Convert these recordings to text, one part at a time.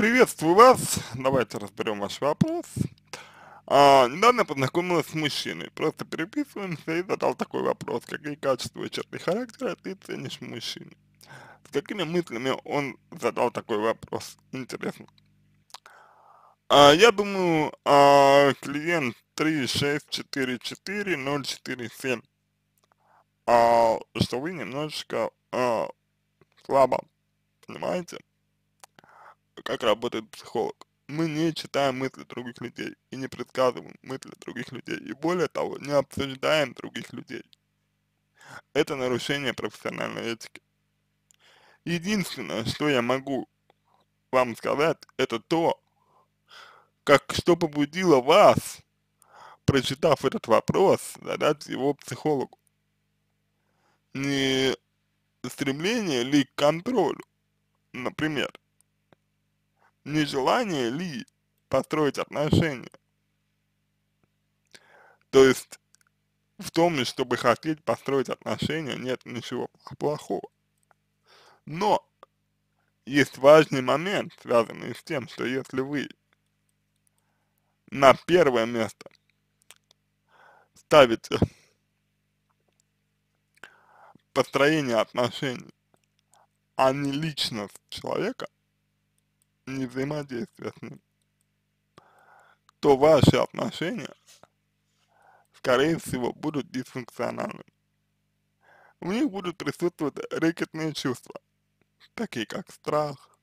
Приветствую вас. Давайте разберем ваш вопрос. А, недавно познакомилась с мужчиной. Просто переписываемся и задал такой вопрос. Какие качества и черты характера ты ценишь мужчине? С какими мыслями он задал такой вопрос? Интересно. А, я думаю, а, клиент 36444047, а, что вы немножечко а, слабо, понимаете? Типа, как работает психолог. Мы не читаем мысли других людей и не предсказываем мысли других людей, и более того, не обсуждаем других людей. Это нарушение профессиональной этики. Единственное, что я могу вам сказать, это то, как что побудило вас, прочитав этот вопрос, задать его психологу. Не стремление ли к контролю, например, нежелание ли построить отношения. То есть в том, чтобы хотеть построить отношения, нет ничего плохого. Но есть важный момент, связанный с тем, что если вы на первое место ставите построение отношений, а не личность человека – не взаимодействия с ним, то ваши отношения, скорее всего, будут дисфункциональными. В них будут присутствовать рэкетные чувства, такие как страх,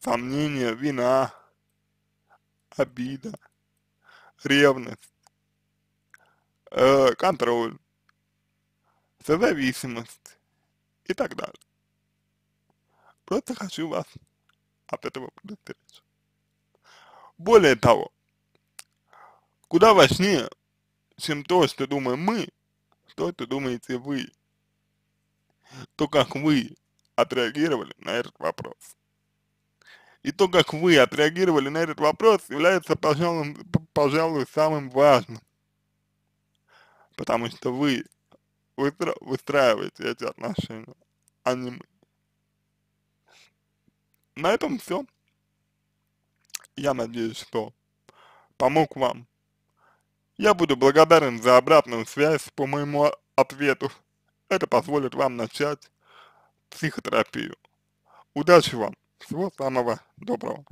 сомнение, вина, обида, ревность, э, контроль, созависимость и так далее. Просто хочу вас от этого предостеречь. Более того, куда важнее, чем то, что думаем мы, что это думаете вы, то, как вы отреагировали на этот вопрос. И то, как вы отреагировали на этот вопрос, является, пожалуй, пожалуй самым важным. Потому что вы выстраиваете эти отношения, а не мы. На этом все. Я надеюсь, что помог вам. Я буду благодарен за обратную связь по моему ответу. Это позволит вам начать психотерапию. Удачи вам! Всего самого доброго!